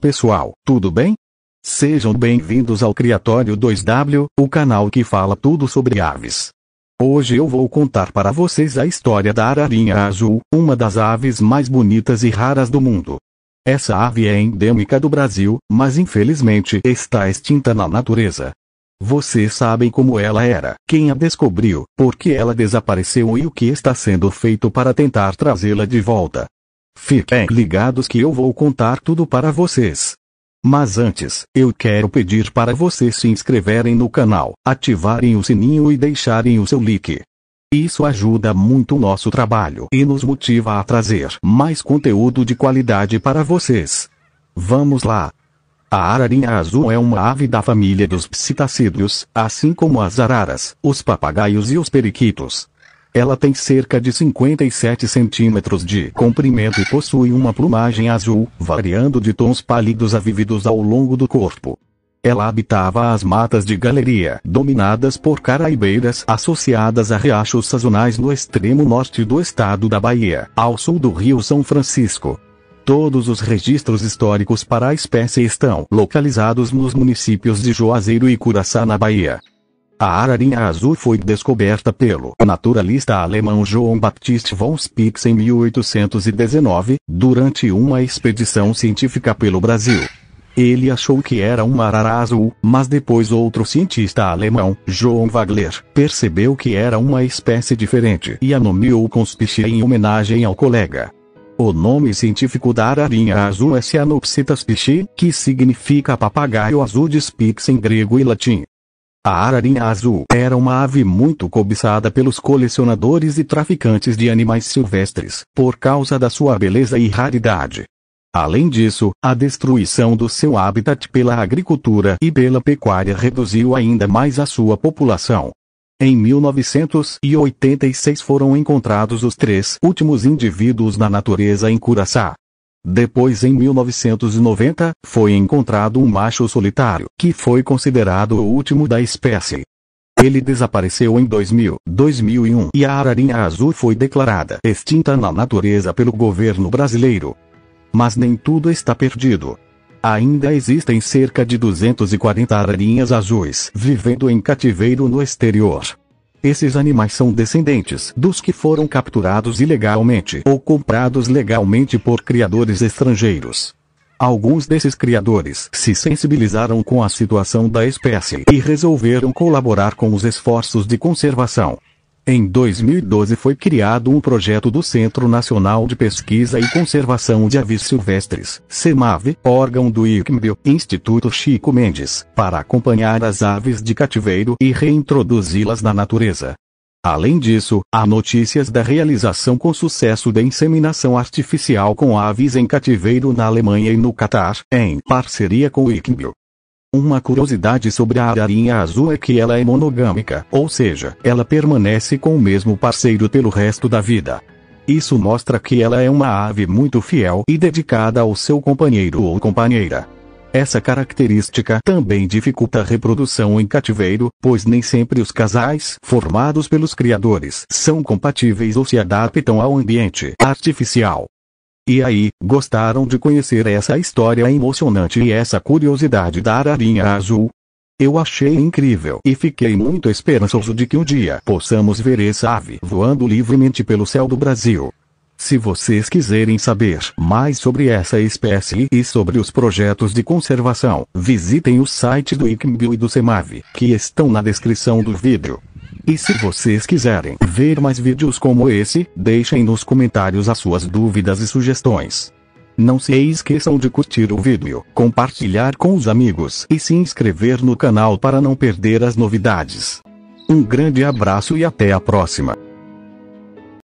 Pessoal, tudo bem? Sejam bem-vindos ao Criatório 2W, o canal que fala tudo sobre aves. Hoje eu vou contar para vocês a história da ararinha azul, uma das aves mais bonitas e raras do mundo. Essa ave é endêmica do Brasil, mas infelizmente está extinta na natureza. Vocês sabem como ela era, quem a descobriu, por que ela desapareceu e o que está sendo feito para tentar trazê-la de volta. Fiquem ligados que eu vou contar tudo para vocês. Mas antes, eu quero pedir para vocês se inscreverem no canal, ativarem o sininho e deixarem o seu like. Isso ajuda muito o nosso trabalho e nos motiva a trazer mais conteúdo de qualidade para vocês. Vamos lá! A ararinha azul é uma ave da família dos psitacídeos, assim como as araras, os papagaios e os periquitos. Ela tem cerca de 57 centímetros de comprimento e possui uma plumagem azul, variando de tons pálidos a vívidos ao longo do corpo. Ela habitava as matas de galeria, dominadas por caraibeiras associadas a riachos sazonais no extremo norte do estado da Bahia, ao sul do Rio São Francisco. Todos os registros históricos para a espécie estão localizados nos municípios de Juazeiro e Curaçá na Bahia. A ararinha azul foi descoberta pelo naturalista alemão Johann Baptist von Spix em 1819, durante uma expedição científica pelo Brasil. Ele achou que era uma arara azul, mas depois outro cientista alemão, Johann Wagler, percebeu que era uma espécie diferente e a nomeou Conspicia em homenagem ao colega. O nome científico da ararinha azul é Cyanopsita pichi, que significa papagaio azul de Spix em grego e latim. A ararinha azul era uma ave muito cobiçada pelos colecionadores e traficantes de animais silvestres, por causa da sua beleza e raridade. Além disso, a destruição do seu habitat pela agricultura e pela pecuária reduziu ainda mais a sua população. Em 1986 foram encontrados os três últimos indivíduos na natureza em Curaçá. Depois em 1990, foi encontrado um macho solitário, que foi considerado o último da espécie. Ele desapareceu em 2000, 2001 e a ararinha azul foi declarada extinta na natureza pelo governo brasileiro. Mas nem tudo está perdido. Ainda existem cerca de 240 ararinhas azuis vivendo em cativeiro no exterior. Esses animais são descendentes dos que foram capturados ilegalmente ou comprados legalmente por criadores estrangeiros. Alguns desses criadores se sensibilizaram com a situação da espécie e resolveram colaborar com os esforços de conservação. Em 2012 foi criado um projeto do Centro Nacional de Pesquisa e Conservação de Aves Silvestres, CEMAV, órgão do ICMBio, Instituto Chico Mendes, para acompanhar as aves de cativeiro e reintroduzi-las na natureza. Além disso, há notícias da realização com sucesso da inseminação artificial com aves em cativeiro na Alemanha e no Catar, em parceria com o ICMBio. Uma curiosidade sobre a ararinha azul é que ela é monogâmica, ou seja, ela permanece com o mesmo parceiro pelo resto da vida. Isso mostra que ela é uma ave muito fiel e dedicada ao seu companheiro ou companheira. Essa característica também dificulta a reprodução em cativeiro, pois nem sempre os casais formados pelos criadores são compatíveis ou se adaptam ao ambiente artificial. E aí, gostaram de conhecer essa história emocionante e essa curiosidade da ararinha azul? Eu achei incrível e fiquei muito esperançoso de que um dia possamos ver essa ave voando livremente pelo céu do Brasil. Se vocês quiserem saber mais sobre essa espécie e sobre os projetos de conservação, visitem o site do ICMBio e do SEMAV, que estão na descrição do vídeo. E se vocês quiserem ver mais vídeos como esse, deixem nos comentários as suas dúvidas e sugestões. Não se esqueçam de curtir o vídeo, compartilhar com os amigos e se inscrever no canal para não perder as novidades. Um grande abraço e até a próxima!